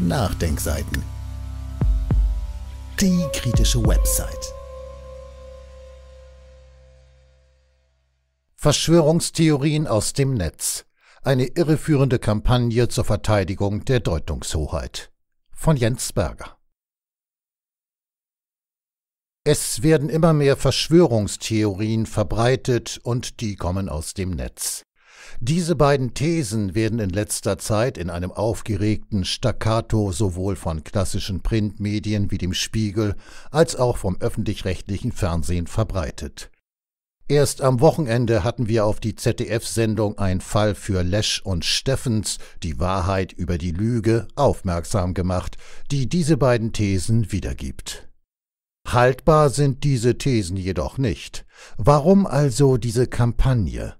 Nachdenkseiten. Die kritische Website. Verschwörungstheorien aus dem Netz. Eine irreführende Kampagne zur Verteidigung der Deutungshoheit. Von Jens Berger. Es werden immer mehr Verschwörungstheorien verbreitet und die kommen aus dem Netz. Diese beiden Thesen werden in letzter Zeit in einem aufgeregten Staccato sowohl von klassischen Printmedien wie dem Spiegel als auch vom öffentlich-rechtlichen Fernsehen verbreitet. Erst am Wochenende hatten wir auf die ZDF-Sendung Ein Fall für Lesch und Steffens, die Wahrheit über die Lüge, aufmerksam gemacht, die diese beiden Thesen wiedergibt. Haltbar sind diese Thesen jedoch nicht. Warum also diese Kampagne?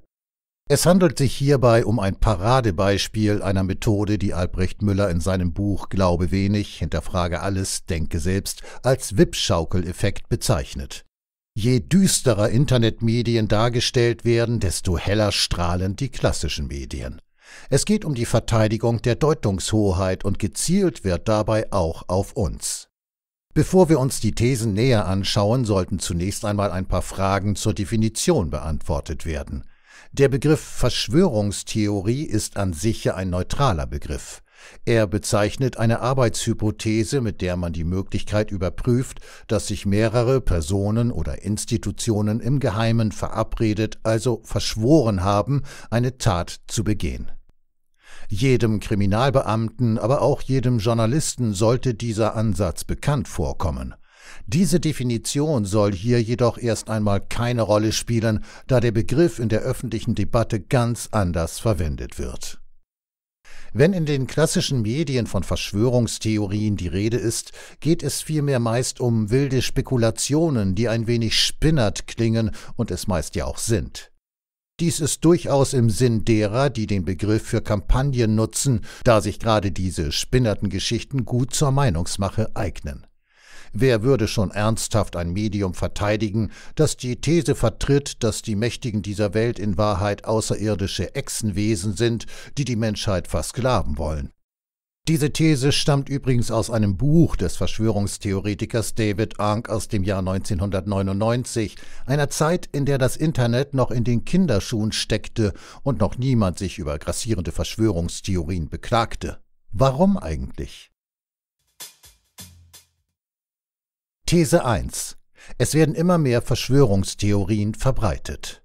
Es handelt sich hierbei um ein Paradebeispiel einer Methode, die Albrecht Müller in seinem Buch Glaube wenig, hinterfrage alles, denke selbst als Wippschaukeleffekt bezeichnet. Je düsterer Internetmedien dargestellt werden, desto heller strahlen die klassischen Medien. Es geht um die Verteidigung der Deutungshoheit und gezielt wird dabei auch auf uns. Bevor wir uns die Thesen näher anschauen, sollten zunächst einmal ein paar Fragen zur Definition beantwortet werden. Der Begriff Verschwörungstheorie ist an sich ja ein neutraler Begriff. Er bezeichnet eine Arbeitshypothese, mit der man die Möglichkeit überprüft, dass sich mehrere Personen oder Institutionen im Geheimen verabredet, also verschworen haben, eine Tat zu begehen. Jedem Kriminalbeamten, aber auch jedem Journalisten sollte dieser Ansatz bekannt vorkommen – diese Definition soll hier jedoch erst einmal keine Rolle spielen, da der Begriff in der öffentlichen Debatte ganz anders verwendet wird. Wenn in den klassischen Medien von Verschwörungstheorien die Rede ist, geht es vielmehr meist um wilde Spekulationen, die ein wenig spinnert klingen und es meist ja auch sind. Dies ist durchaus im Sinn derer, die den Begriff für Kampagnen nutzen, da sich gerade diese spinnerten Geschichten gut zur Meinungsmache eignen. Wer würde schon ernsthaft ein Medium verteidigen, das die These vertritt, dass die Mächtigen dieser Welt in Wahrheit außerirdische Echsenwesen sind, die die Menschheit versklaven wollen? Diese These stammt übrigens aus einem Buch des Verschwörungstheoretikers David Ank aus dem Jahr 1999, einer Zeit, in der das Internet noch in den Kinderschuhen steckte und noch niemand sich über grassierende Verschwörungstheorien beklagte. Warum eigentlich? These 1. Es werden immer mehr Verschwörungstheorien verbreitet.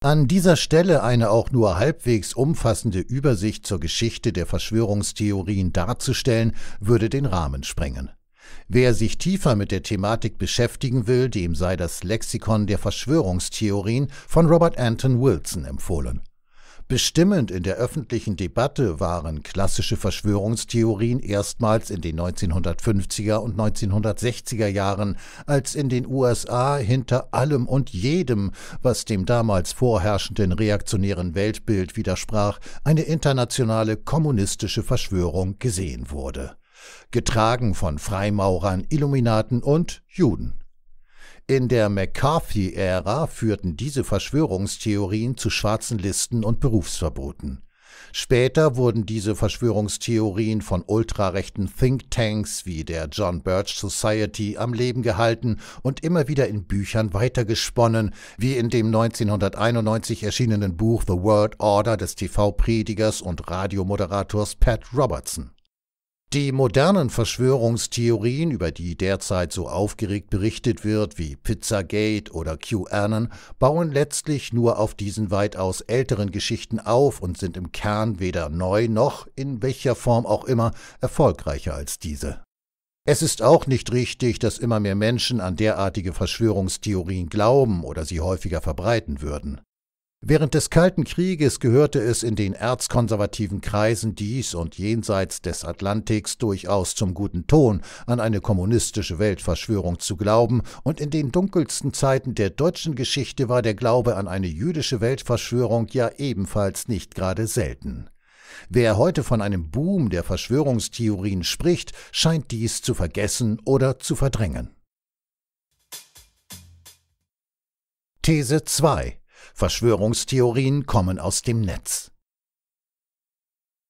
An dieser Stelle eine auch nur halbwegs umfassende Übersicht zur Geschichte der Verschwörungstheorien darzustellen, würde den Rahmen sprengen. Wer sich tiefer mit der Thematik beschäftigen will, dem sei das Lexikon der Verschwörungstheorien von Robert Anton Wilson empfohlen. Bestimmend in der öffentlichen Debatte waren klassische Verschwörungstheorien erstmals in den 1950er und 1960er Jahren, als in den USA hinter allem und jedem, was dem damals vorherrschenden reaktionären Weltbild widersprach, eine internationale kommunistische Verschwörung gesehen wurde. Getragen von Freimaurern, Illuminaten und Juden. In der McCarthy-Ära führten diese Verschwörungstheorien zu schwarzen Listen und Berufsverboten. Später wurden diese Verschwörungstheorien von ultrarechten Thinktanks wie der John Birch Society am Leben gehalten und immer wieder in Büchern weitergesponnen, wie in dem 1991 erschienenen Buch The World Order des TV-Predigers und Radiomoderators Pat Robertson. Die modernen Verschwörungstheorien, über die derzeit so aufgeregt berichtet wird wie Pizzagate oder QAnon, bauen letztlich nur auf diesen weitaus älteren Geschichten auf und sind im Kern weder neu noch, in welcher Form auch immer, erfolgreicher als diese. Es ist auch nicht richtig, dass immer mehr Menschen an derartige Verschwörungstheorien glauben oder sie häufiger verbreiten würden. Während des Kalten Krieges gehörte es in den erzkonservativen Kreisen dies und jenseits des Atlantiks durchaus zum guten Ton, an eine kommunistische Weltverschwörung zu glauben, und in den dunkelsten Zeiten der deutschen Geschichte war der Glaube an eine jüdische Weltverschwörung ja ebenfalls nicht gerade selten. Wer heute von einem Boom der Verschwörungstheorien spricht, scheint dies zu vergessen oder zu verdrängen. These 2 Verschwörungstheorien kommen aus dem Netz.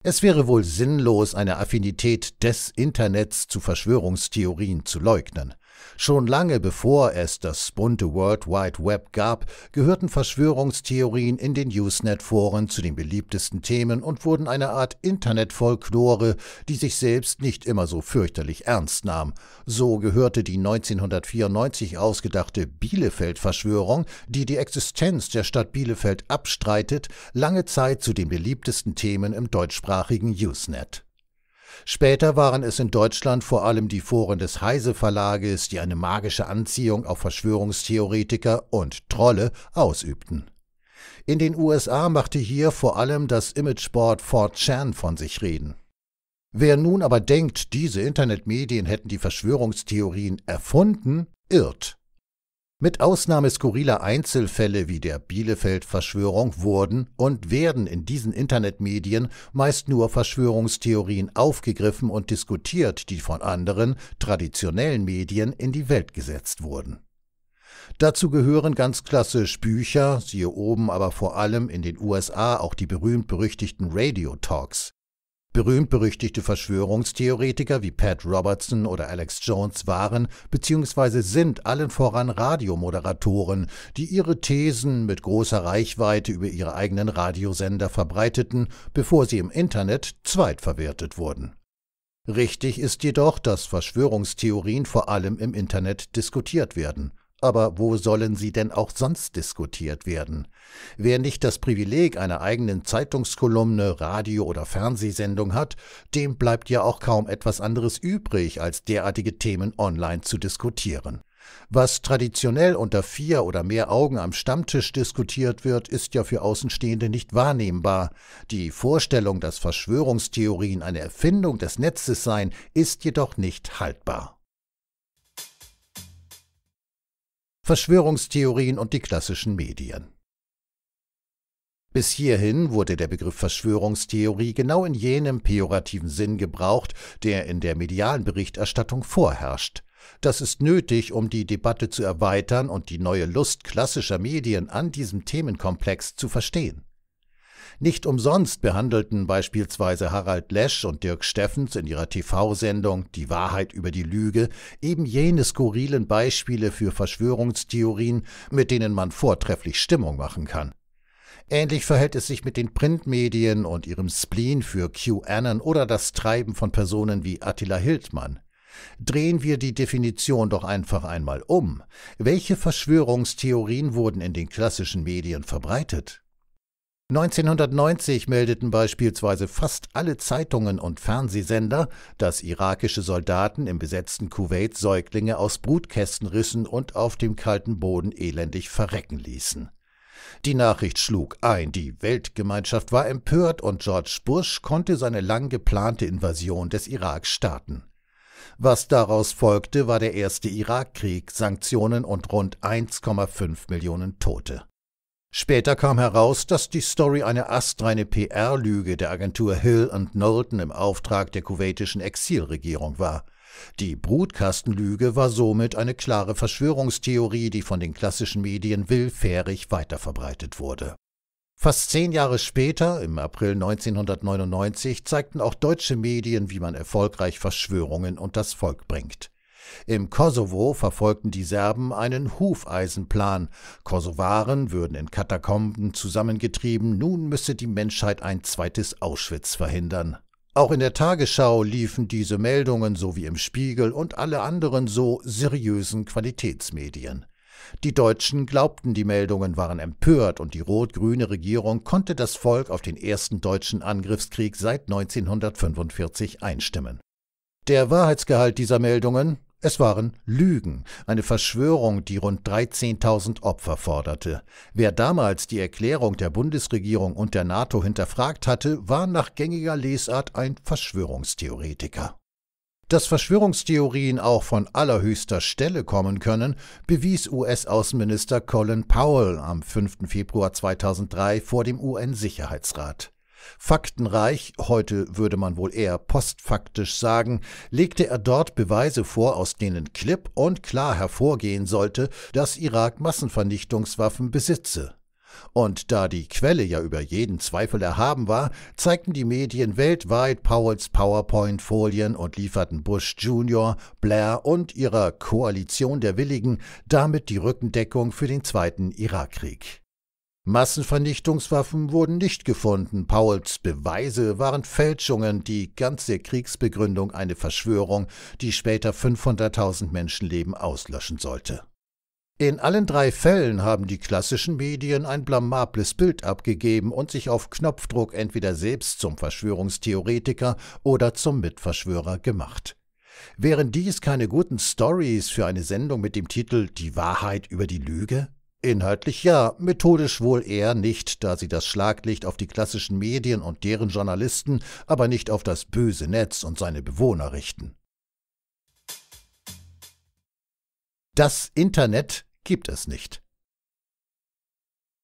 Es wäre wohl sinnlos, eine Affinität des Internets zu Verschwörungstheorien zu leugnen. Schon lange bevor es das bunte World Wide Web gab, gehörten Verschwörungstheorien in den Usenet-Foren zu den beliebtesten Themen und wurden eine Art Internet-Folklore, die sich selbst nicht immer so fürchterlich ernst nahm. So gehörte die 1994 ausgedachte Bielefeld-Verschwörung, die die Existenz der Stadt Bielefeld abstreitet, lange Zeit zu den beliebtesten Themen im deutschsprachigen Usenet. Später waren es in Deutschland vor allem die Foren des Heise Verlages, die eine magische Anziehung auf Verschwörungstheoretiker und Trolle ausübten. In den USA machte hier vor allem das Imageboard Fort chan von sich reden. Wer nun aber denkt, diese Internetmedien hätten die Verschwörungstheorien erfunden, irrt. Mit Ausnahme skurriler Einzelfälle wie der Bielefeld-Verschwörung wurden und werden in diesen Internetmedien meist nur Verschwörungstheorien aufgegriffen und diskutiert, die von anderen, traditionellen Medien in die Welt gesetzt wurden. Dazu gehören ganz klassisch Bücher, siehe oben, aber vor allem in den USA auch die berühmt-berüchtigten Radio Talks, Berühmt-berüchtigte Verschwörungstheoretiker wie Pat Robertson oder Alex Jones waren bzw. sind allen voran Radiomoderatoren, die ihre Thesen mit großer Reichweite über ihre eigenen Radiosender verbreiteten, bevor sie im Internet zweitverwertet wurden. Richtig ist jedoch, dass Verschwörungstheorien vor allem im Internet diskutiert werden. Aber wo sollen sie denn auch sonst diskutiert werden? Wer nicht das Privileg einer eigenen Zeitungskolumne, Radio oder Fernsehsendung hat, dem bleibt ja auch kaum etwas anderes übrig, als derartige Themen online zu diskutieren. Was traditionell unter vier oder mehr Augen am Stammtisch diskutiert wird, ist ja für Außenstehende nicht wahrnehmbar. Die Vorstellung, dass Verschwörungstheorien eine Erfindung des Netzes seien, ist jedoch nicht haltbar. Verschwörungstheorien und die klassischen Medien. Bis hierhin wurde der Begriff Verschwörungstheorie genau in jenem pejorativen Sinn gebraucht, der in der medialen Berichterstattung vorherrscht. Das ist nötig, um die Debatte zu erweitern und die neue Lust klassischer Medien an diesem Themenkomplex zu verstehen. Nicht umsonst behandelten beispielsweise Harald Lesch und Dirk Steffens in ihrer TV-Sendung Die Wahrheit über die Lüge eben jene skurrilen Beispiele für Verschwörungstheorien, mit denen man vortrefflich Stimmung machen kann. Ähnlich verhält es sich mit den Printmedien und ihrem Spleen für QAnon oder das Treiben von Personen wie Attila Hildmann. Drehen wir die Definition doch einfach einmal um. Welche Verschwörungstheorien wurden in den klassischen Medien verbreitet? 1990 meldeten beispielsweise fast alle Zeitungen und Fernsehsender, dass irakische Soldaten im besetzten Kuwait Säuglinge aus Brutkästen rissen und auf dem kalten Boden elendig verrecken ließen. Die Nachricht schlug ein, die Weltgemeinschaft war empört und George Bush konnte seine lang geplante Invasion des Irak starten. Was daraus folgte, war der erste Irakkrieg, Sanktionen und rund 1,5 Millionen Tote. Später kam heraus, dass die Story eine astreine PR-Lüge der Agentur Hill Knowlton im Auftrag der kuwaitischen Exilregierung war. Die Brutkastenlüge war somit eine klare Verschwörungstheorie, die von den klassischen Medien willfährig weiterverbreitet wurde. Fast zehn Jahre später, im April 1999, zeigten auch deutsche Medien, wie man erfolgreich Verschwörungen und das Volk bringt. Im Kosovo verfolgten die Serben einen Hufeisenplan. Kosovaren würden in Katakomben zusammengetrieben, nun müsse die Menschheit ein zweites Auschwitz verhindern. Auch in der Tagesschau liefen diese Meldungen sowie im Spiegel und alle anderen so seriösen Qualitätsmedien. Die Deutschen glaubten, die Meldungen waren empört und die rot-grüne Regierung konnte das Volk auf den ersten deutschen Angriffskrieg seit 1945 einstimmen. Der Wahrheitsgehalt dieser Meldungen es waren Lügen, eine Verschwörung, die rund 13.000 Opfer forderte. Wer damals die Erklärung der Bundesregierung und der NATO hinterfragt hatte, war nach gängiger Lesart ein Verschwörungstheoretiker. Dass Verschwörungstheorien auch von allerhöchster Stelle kommen können, bewies US-Außenminister Colin Powell am 5. Februar 2003 vor dem UN-Sicherheitsrat. Faktenreich, heute würde man wohl eher postfaktisch sagen, legte er dort Beweise vor, aus denen klipp und klar hervorgehen sollte, dass Irak Massenvernichtungswaffen besitze. Und da die Quelle ja über jeden Zweifel erhaben war, zeigten die Medien weltweit Powells PowerPoint-Folien und lieferten Bush Jr., Blair und ihrer Koalition der Willigen damit die Rückendeckung für den Zweiten Irakkrieg. Massenvernichtungswaffen wurden nicht gefunden. Pauls Beweise waren Fälschungen, die ganze Kriegsbegründung eine Verschwörung, die später 500.000 Menschenleben auslöschen sollte. In allen drei Fällen haben die klassischen Medien ein blamables Bild abgegeben und sich auf Knopfdruck entweder selbst zum Verschwörungstheoretiker oder zum Mitverschwörer gemacht. Wären dies keine guten Stories für eine Sendung mit dem Titel Die Wahrheit über die Lüge? Inhaltlich ja, methodisch wohl eher nicht, da sie das Schlaglicht auf die klassischen Medien und deren Journalisten, aber nicht auf das böse Netz und seine Bewohner richten. Das Internet gibt es nicht.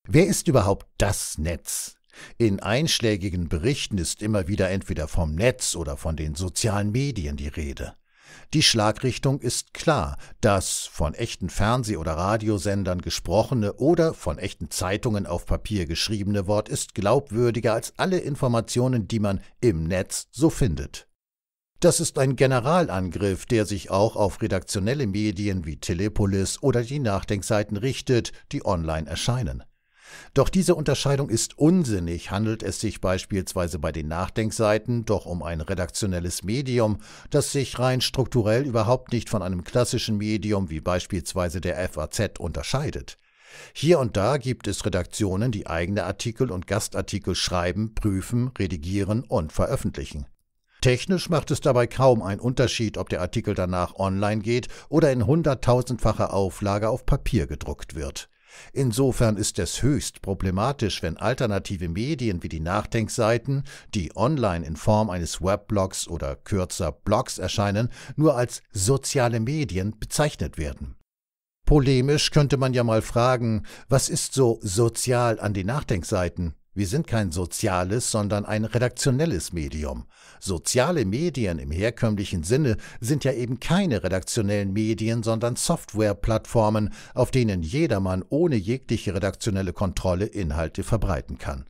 Wer ist überhaupt das Netz? In einschlägigen Berichten ist immer wieder entweder vom Netz oder von den sozialen Medien die Rede. Die Schlagrichtung ist klar. Das von echten Fernseh- oder Radiosendern gesprochene oder von echten Zeitungen auf Papier geschriebene Wort ist glaubwürdiger als alle Informationen, die man im Netz so findet. Das ist ein Generalangriff, der sich auch auf redaktionelle Medien wie Telepolis oder die Nachdenkseiten richtet, die online erscheinen. Doch diese Unterscheidung ist unsinnig, handelt es sich beispielsweise bei den Nachdenkseiten doch um ein redaktionelles Medium, das sich rein strukturell überhaupt nicht von einem klassischen Medium wie beispielsweise der FAZ unterscheidet. Hier und da gibt es Redaktionen, die eigene Artikel und Gastartikel schreiben, prüfen, redigieren und veröffentlichen. Technisch macht es dabei kaum einen Unterschied, ob der Artikel danach online geht oder in hunderttausendfacher Auflage auf Papier gedruckt wird. Insofern ist es höchst problematisch, wenn alternative Medien wie die Nachdenkseiten, die online in Form eines Webblogs oder kürzer Blogs erscheinen, nur als soziale Medien bezeichnet werden. Polemisch könnte man ja mal fragen, was ist so sozial an den Nachdenkseiten? Wir sind kein soziales, sondern ein redaktionelles Medium. Soziale Medien im herkömmlichen Sinne sind ja eben keine redaktionellen Medien, sondern Softwareplattformen, auf denen jedermann ohne jegliche redaktionelle Kontrolle Inhalte verbreiten kann.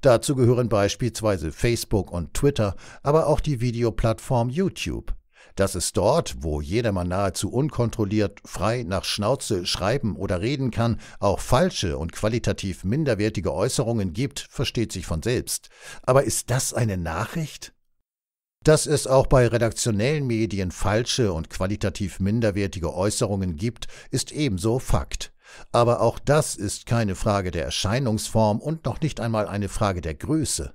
Dazu gehören beispielsweise Facebook und Twitter, aber auch die Videoplattform YouTube dass es dort, wo jedermann nahezu unkontrolliert frei nach Schnauze schreiben oder reden kann, auch falsche und qualitativ minderwertige Äußerungen gibt, versteht sich von selbst. Aber ist das eine Nachricht? Dass es auch bei redaktionellen Medien falsche und qualitativ minderwertige Äußerungen gibt, ist ebenso Fakt. Aber auch das ist keine Frage der Erscheinungsform und noch nicht einmal eine Frage der Größe.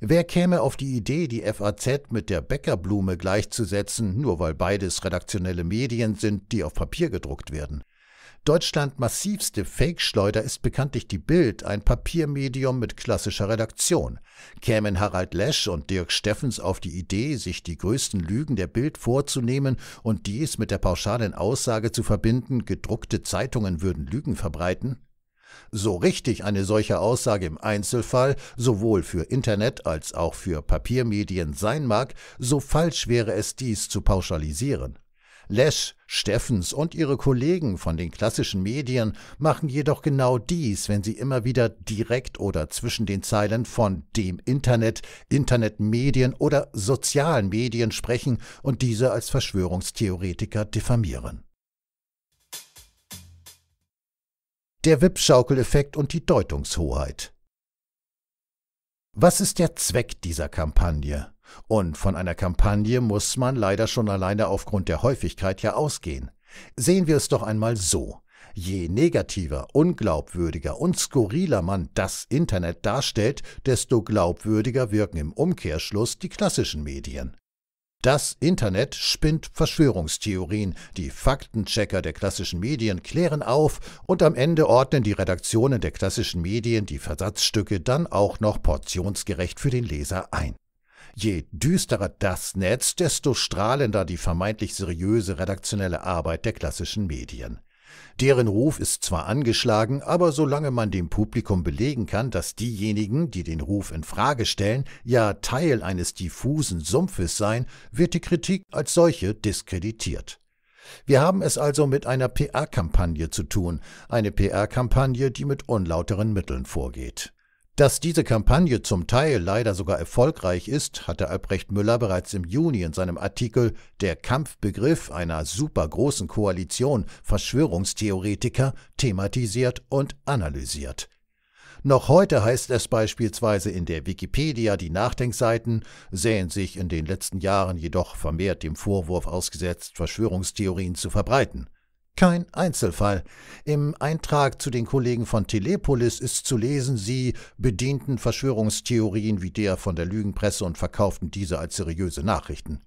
Wer käme auf die Idee, die FAZ mit der Bäckerblume gleichzusetzen, nur weil beides redaktionelle Medien sind, die auf Papier gedruckt werden? Deutschland massivste Fake-Schleuder ist bekanntlich die Bild, ein Papiermedium mit klassischer Redaktion. Kämen Harald Lesch und Dirk Steffens auf die Idee, sich die größten Lügen der Bild vorzunehmen und dies mit der pauschalen Aussage zu verbinden, gedruckte Zeitungen würden Lügen verbreiten? So richtig eine solche Aussage im Einzelfall sowohl für Internet als auch für Papiermedien sein mag, so falsch wäre es dies zu pauschalisieren. Lesch, Steffens und ihre Kollegen von den klassischen Medien machen jedoch genau dies, wenn sie immer wieder direkt oder zwischen den Zeilen von dem Internet, Internetmedien oder sozialen Medien sprechen und diese als Verschwörungstheoretiker diffamieren. der Wippschaukeleffekt und die Deutungshoheit. Was ist der Zweck dieser Kampagne? Und von einer Kampagne muss man leider schon alleine aufgrund der Häufigkeit ja ausgehen. Sehen wir es doch einmal so. Je negativer, unglaubwürdiger und skurriler man das Internet darstellt, desto glaubwürdiger wirken im Umkehrschluss die klassischen Medien. Das Internet spinnt Verschwörungstheorien, die Faktenchecker der klassischen Medien klären auf und am Ende ordnen die Redaktionen der klassischen Medien die Versatzstücke dann auch noch portionsgerecht für den Leser ein. Je düsterer das Netz, desto strahlender die vermeintlich seriöse redaktionelle Arbeit der klassischen Medien. Deren Ruf ist zwar angeschlagen, aber solange man dem Publikum belegen kann, dass diejenigen, die den Ruf in Frage stellen, ja Teil eines diffusen Sumpfes seien, wird die Kritik als solche diskreditiert. Wir haben es also mit einer PR-Kampagne zu tun, eine PR-Kampagne, die mit unlauteren Mitteln vorgeht. Dass diese Kampagne zum Teil leider sogar erfolgreich ist, hatte Albrecht Müller bereits im Juni in seinem Artikel Der Kampfbegriff einer supergroßen Koalition Verschwörungstheoretiker thematisiert und analysiert. Noch heute heißt es beispielsweise in der Wikipedia, die Nachdenkseiten sähen sich in den letzten Jahren jedoch vermehrt dem Vorwurf ausgesetzt, Verschwörungstheorien zu verbreiten. Kein Einzelfall. Im Eintrag zu den Kollegen von Telepolis ist zu lesen, sie bedienten Verschwörungstheorien wie der von der Lügenpresse und verkauften diese als seriöse Nachrichten.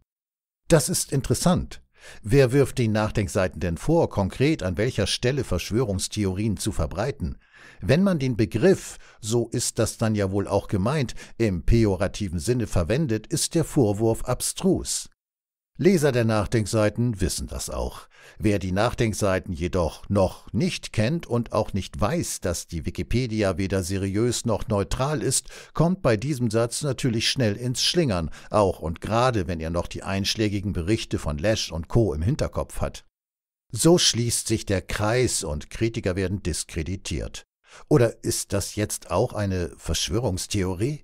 Das ist interessant. Wer wirft den Nachdenkseiten denn vor, konkret an welcher Stelle Verschwörungstheorien zu verbreiten? Wenn man den Begriff, so ist das dann ja wohl auch gemeint, im pejorativen Sinne verwendet, ist der Vorwurf abstrus. Leser der Nachdenkseiten wissen das auch. Wer die Nachdenkseiten jedoch noch nicht kennt und auch nicht weiß, dass die Wikipedia weder seriös noch neutral ist, kommt bei diesem Satz natürlich schnell ins Schlingern, auch und gerade wenn er noch die einschlägigen Berichte von Lesch und Co. im Hinterkopf hat. So schließt sich der Kreis und Kritiker werden diskreditiert. Oder ist das jetzt auch eine Verschwörungstheorie?